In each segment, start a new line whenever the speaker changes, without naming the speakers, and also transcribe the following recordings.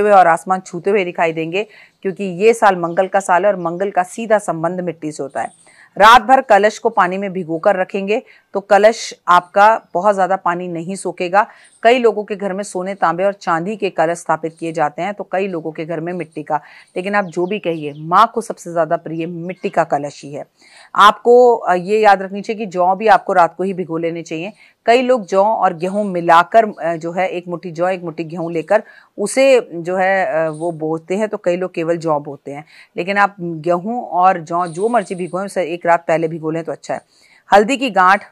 हुए और आसमान छूते हुए दिखाई देंगे क्योंकि ये साल मंगल का साल है और मंगल का सीधा संबंध मिट्टी से होता है रात भर कलश को पानी में भिगोकर रखेंगे तो कलश आपका बहुत ज़्यादा पानी नहीं सोखेगा कई लोगों के घर में सोने तांबे और चांदी के कलश स्थापित किए जाते हैं तो कई लोगों के घर में मिट्टी का लेकिन आप जो भी कहिए माँ को सबसे ज़्यादा प्रिय मिट्टी का कलश ही है आपको ये याद रखनी चाहिए कि जौ भी आपको रात को ही भिगो लेने चाहिए कई लोग जौ और गेहूं मिलाकर जो है एक मुट्ठी जौ एक मुट्ठी गेहूं लेकर उसे जो है वो बोते हैं तो कई लोग केवल जौ बोते हैं लेकिन आप गेहूं और जौ जो मर्जी भिगोएं उसे एक रात पहले भिगो लें तो अच्छा है हल्दी की गांठ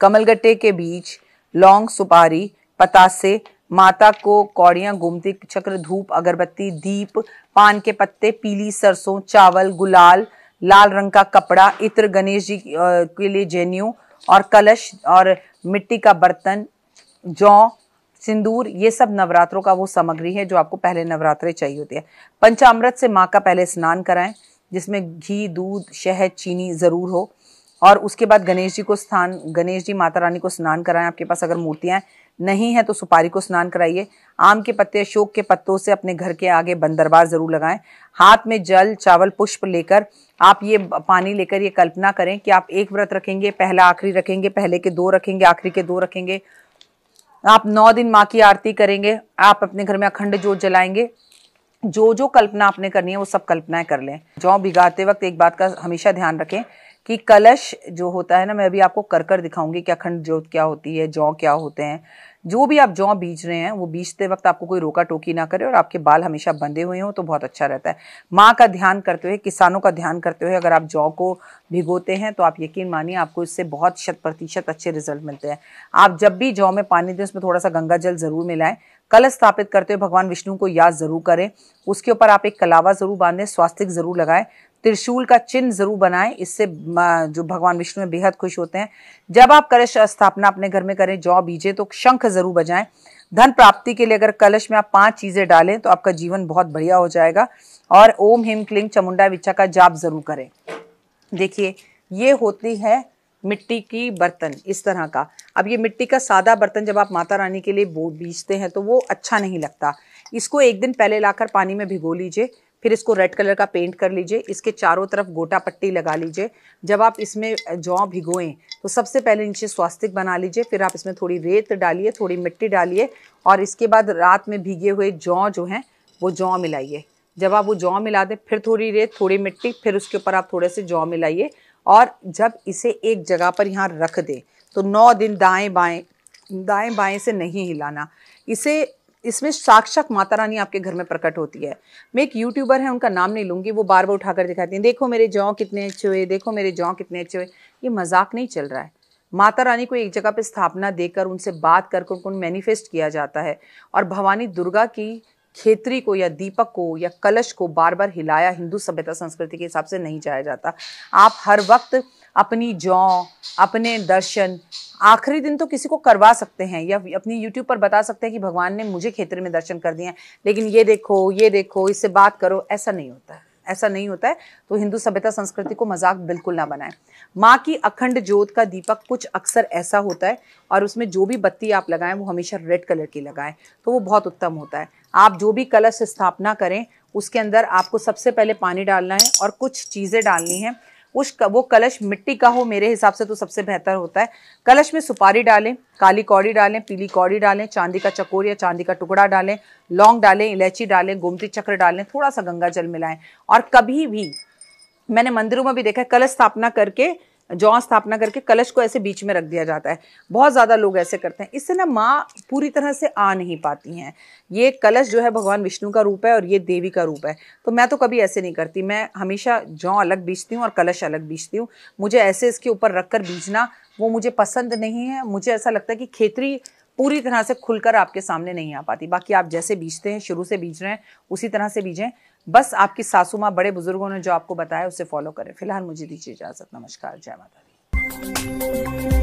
कमलगट्टे के बीच लौंग सुपारी पतासे माता को कौड़ियाँ गोमती चक्र धूप अगरबत्ती दीप पान के पत्ते पीली सरसों चावल गुलाल लाल रंग का कपड़ा इत्र गणेश जी के लिए जेन्यू और कलश और मिट्टी का बर्तन जौ सिंदूर ये सब नवरात्रों का वो सामग्री है जो आपको पहले नवरात्रे चाहिए होती है पंचामृत से माँ का पहले स्नान कराएं जिसमें घी दूध शहद चीनी ज़रूर हो और उसके बाद गणेश जी को स्थान गणेश जी माता रानी को स्नान कराएं आपके पास अगर मूर्तियाँ हैं नहीं है तो सुपारी को स्नान कराइए आम के पत्ते अशोक के पत्तों से अपने घर के आगे बंदरबार जरूर लगाएं हाथ में जल चावल पुष्प लेकर आप ये पानी लेकर ये कल्पना करें कि आप एक व्रत रखेंगे पहला आखिरी रखेंगे पहले के दो रखेंगे आखिरी के दो रखेंगे आप नौ दिन माँ की आरती करेंगे आप अपने घर में अखंड जोत जलाएंगे जो जो कल्पना आपने करनी है वो सब कल्पनाएं कर लें जौ भिगाते वक्त एक बात का हमेशा ध्यान रखें कि कलश जो होता है ना मैं अभी आपको कर कर दिखाऊंगी कि अखंड ज्योत क्या होती है जौ क्या होते हैं जो भी आप जौ बीज रहे हैं वो बीजते वक्त आपको कोई रोका टोकी ना करे और आपके बाल हमेशा बंधे हुए हों तो बहुत अच्छा रहता है माँ का ध्यान करते हुए किसानों का ध्यान करते हुए अगर आप जौ को भिगोते हैं तो आप यकीन मानिए आपको इससे बहुत शत प्रतिशत अच्छे रिजल्ट मिलते हैं आप जब भी जौ में पानी दें उसमें थोड़ा सा गंगा जल जरूर मिलाएं कल स्थापित करते हुए भगवान विष्णु को याद जरूर करें उसके ऊपर आप एक कलावा जरूर बांधें स्वास्तिक जरूर लगाएं त्रिशूल का चिन्ह जरूर बनाएं इससे जो भगवान विष्णु में बेहद खुश होते हैं जब आप कलश स्थापना अपने घर में करें जौ बीजे तो शंख जरूर बजाएं धन प्राप्ति के लिए अगर कलश में आप पांच चीजें डालें तो आपका जीवन बहुत बढ़िया हो जाएगा और ओम हिम क्लिंग चमुंडा विच्छा का जाप जरूर करें देखिए ये होती है मिट्टी की बर्तन इस तरह का अब ये मिट्टी का सादा बर्तन जब आप माता रानी के लिए बीजते हैं तो वो अच्छा नहीं लगता इसको एक दिन पहले लाकर पानी में भिगो लीजिए फिर इसको रेड कलर का पेंट कर लीजिए इसके चारों तरफ गोटा पट्टी लगा लीजिए जब आप इसमें जौ भिगोएं तो सबसे पहले नीचे स्वास्तिक बना लीजिए फिर आप इसमें थोड़ी रेत डालिए थोड़ी मिट्टी डालिए और इसके बाद रात में भीगे हुए जौ जो हैं वो जौ मिलाइए जब आप वो जौ मिला दें फिर थोड़ी रेत थोड़ी मिट्टी फिर उसके ऊपर आप थोड़े से जौ मिलाइए और जब इसे एक जगह पर यहाँ रख दें तो नौ दिन दाएँ बाएँ दाएँ बाएँ से नहीं हिलाना इसे इसमें साक्षात माता रानी आपके घर में प्रकट होती है मैं एक यूट्यूबर है उनका नाम नहीं लूंगी वो बार बार उठाकर दिखाती हैं देखो मेरे जौ कितने अच्छे हुए देखो मेरे जौ कितने अच्छे हुए ये मजाक नहीं चल रहा है माता रानी को एक जगह पर स्थापना देकर उनसे बात कर उनको मैनिफेस्ट किया जाता है और भवानी दुर्गा की खेतरी को या दीपक को या कलश को बार बार हिलाया हिंदू सभ्यता संस्कृति के हिसाब से नहीं जाया जाता आप हर वक्त अपनी जौ अपने दर्शन आखिरी दिन तो किसी को करवा सकते हैं या अपनी YouTube पर बता सकते हैं कि भगवान ने मुझे क्षेत्र में दर्शन कर दिए हैं लेकिन ये देखो ये देखो इससे बात करो ऐसा नहीं होता है ऐसा नहीं होता है तो हिंदू सभ्यता संस्कृति को मजाक बिल्कुल ना बनाए माँ की अखंड ज्योत का दीपक कुछ अक्सर ऐसा होता है और उसमें जो भी बत्ती आप लगाएं वो हमेशा रेड कलर की लगाएं तो वो बहुत उत्तम होता है आप जो भी कलश स्थापना करें उसके अंदर आपको सबसे पहले पानी डालना है और कुछ चीज़ें डालनी है उस वो कलश मिट्टी का हो मेरे हिसाब से तो सबसे बेहतर होता है कलश में सुपारी डालें काली कौड़ी डालें पीली कौड़ी डालें चांदी का चकोर या चांदी का टुकड़ा डालें लौंग डालें इलायची डालें गोमती चक्र डालें थोड़ा सा गंगा जल मिलाएं और कभी भी मैंने मंदिरों में भी देखा है कलश स्थापना करके जौ स्थापना करके कलश को ऐसे बीच में रख दिया जाता है बहुत ज़्यादा लोग ऐसे करते हैं इससे ना माँ पूरी तरह से आ नहीं पाती हैं ये कलश जो है भगवान विष्णु का रूप है और ये देवी का रूप है तो मैं तो कभी ऐसे नहीं करती मैं हमेशा जौ अलग बीजती हूँ और कलश अलग बीजती हूँ मुझे ऐसे इसके ऊपर रख कर बीजना वो मुझे पसंद नहीं है मुझे ऐसा लगता है कि खेतरी पूरी तरह से खुलकर आपके सामने नहीं आ पाती बाकी आप जैसे बीजते हैं शुरू से बीज रहे हैं उसी तरह से बीजें बस आपकी सासू माँ बड़े बुजुर्गों ने जो आपको बताया उसे फॉलो करें फिलहाल मुझे दीजिए इजाजत नमस्कार जय माता दी